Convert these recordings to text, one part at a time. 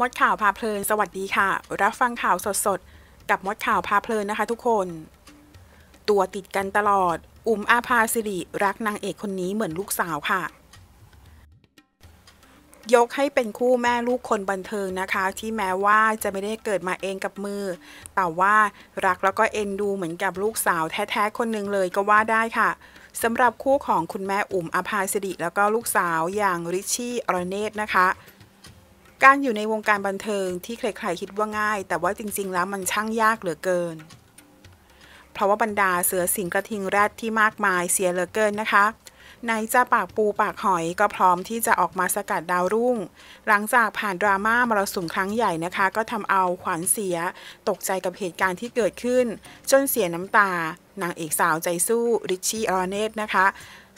มดข่าวพาเพลินสวัสดีค่ะ รับฟังข่าวสดสดกับมดข่าวพาเพลินนะคะทุกคน ตัวติดกันตลอด อุ้มอาภาสิริ รักนางเอกคนนี้เหมือนลูกสาวค่ะ ยกให้เป็นคู่แม่ลูกคนบันเทิงนะคะ ที่แม้ว่าจะไม่ได้เกิดมาเองกับมือ แต่ว่ารักแล้วก็เอ็นดูเหมือนกับลูกสาว แท้ๆคนหนึ่งเลยก็ว่าได้ค่ะสำหรับคู่ของคุณแม่อุ๋มอาภาสิริแล้วก็ลูกสาวอย่างริชชี่อรเนตนะคะการอยู่ในวงการบันเทิงที่ใครๆคิดว่าง่าย แต่ว่าจริงๆแล้วมันช่างยากเหลือเกิน เพราะว่าบรรดาเสือสิงกระทิงแรดที่มากมายเสียเหลือเกินนะคะไหนจะปากปูปากหอยก็พร้อมที่จะออกมาสกัดดาวรุ่ง หลังจากผ่านดราม่ามรสุมครั้งใหญ่นะคะ ก็ทำเอาขวัญเสีย ตกใจกับเหตุการณ์ที่เกิดขึ้น จนเสียน้ำตานางเอกสาวใจสู้ ริชชี่อรเนตนะคะ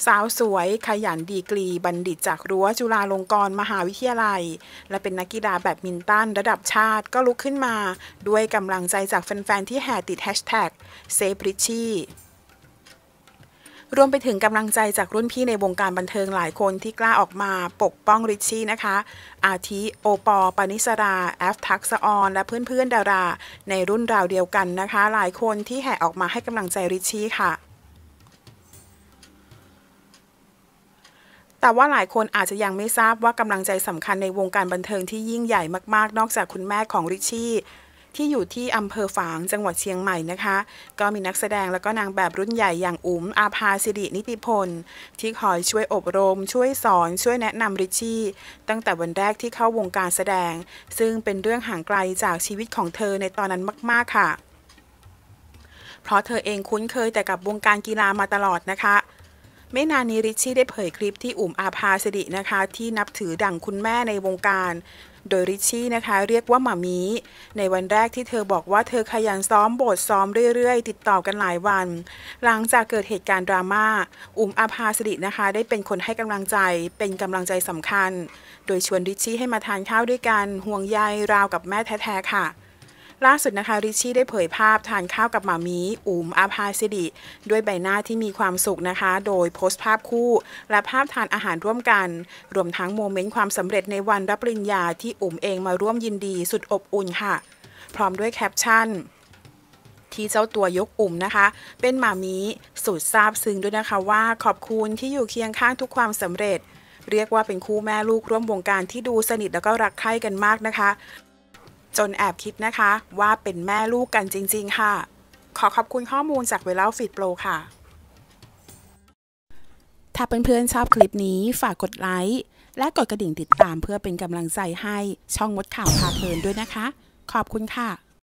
สาวสวย ขยันดีกรีบัณฑิตจากรั้วจุฬาลงกรณ์มหาวิทยาลัย และเป็นนักกีฬาแบดมินตันระดับชาติก็ลุกขึ้นมาด้วยกำลังใจจากแฟนๆที่แห่ติดแฮชแท็กเซฟริชชี่รวมไปถึงกำลังใจจากรุ่นพี่ในวงการบันเทิงหลายคนที่กล้าออกมาปกป้องริชชี่นะคะ อาทิโอปอปานิสราแอฟทักษออนและเพื่อนๆดาราในรุ่นราวเดียวกันนะคะ หลายคนที่แห่ออกมาให้กำลังใจริชชี่ค่ะ แต่ว่าหลายคนอาจจะยังไม่ทราบว่ากำลังใจสำคัญในวงการบันเทิงที่ยิ่งใหญ่มากๆ นอกจากคุณแม่ของริชชี่ที่อยู่ที่อำเภอฝางจังหวัดเชียงใหม่นะคะ ก็มีนักแสดงแล้วก็นางแบบรุ่นใหญ่อย่างอุ๋มอาภาสิรินิติพลที่คอยช่วยอบรมช่วยสอน ช่วยแนะนำริชชี่ตั้งแต่วันแรกที่เข้าวงการแสดง ซึ่งเป็นเรื่องห่างไกลจากชีวิตของเธอในตอนนั้นมาก ๆ ค่ะ เพราะเธอเองคุ้นเคยแต่กับวงการกีฬามาตลอดนะคะไม่นานนี้ริชชี่ได้เผยคลิปที่อุ๋มอาภาสิรินะคะ ที่นับถือดั่งคุณแม่ในวงการ โดยริชชี่นะคะเรียกว่าหมามี ในวันแรกที่เธอบอกว่าเธอขยันซ้อมบทซ้อมเรื่อยๆ ติดต่อกันหลายวัน หลังจากเกิดเหตุการณ์ดราม่า อุ๋มอาภาสิรินะคะ ได้เป็นคนให้กำลังใจเป็นกำลังใจสำคัญ โดยชวนริชชี่ให้มาทานข้าวด้วยกัน ห่วงใยราวกับแม่แท้ๆค่ะล่าสุดนะคะริชี่ได้เผยภาพทานข้าวกับหมามีอุ๋มอาภาสิริด้วยใบหน้าที่มีความสุขนะคะโดยโพสต์ภาพคู่ และภาพทานอาหารร่วมกัน รวมทั้งโมเมนต์ความสำเร็จในวันรับปริญญาที่อุ๋มเองมาร่วมยินดีสุดอบอุ่นค่ะ พร้อมด้วยแคปชั่น ที่เจ้าตัวยกอุ่มนะคะ เป็นหมามีสุดซาบซึ้งด้วยนะคะว่าขอบคุณที่อยู่เคียงข้างทุกความสำเร็จ เรียกว่าเป็นคู่แม่ลูกร่วมวงการที่ดูสนิทแล้วก็รักใคร่กันมากนะคะจนแอบคิดนะคะว่าเป็นแม่ลูกกันจริงๆค่ะ ขอขอบคุณข้อมูลจากเวลาฟิตโปรค่ะ ถ้าเเพื่อนๆชอบคลิปนี้ฝากกดไลค์ และกดกระดิ่งติดตามเพื่อเป็นกำลังใจให้ช่องมดข่าวพาเพลินด้วยนะคะ ขอบคุณค่ะ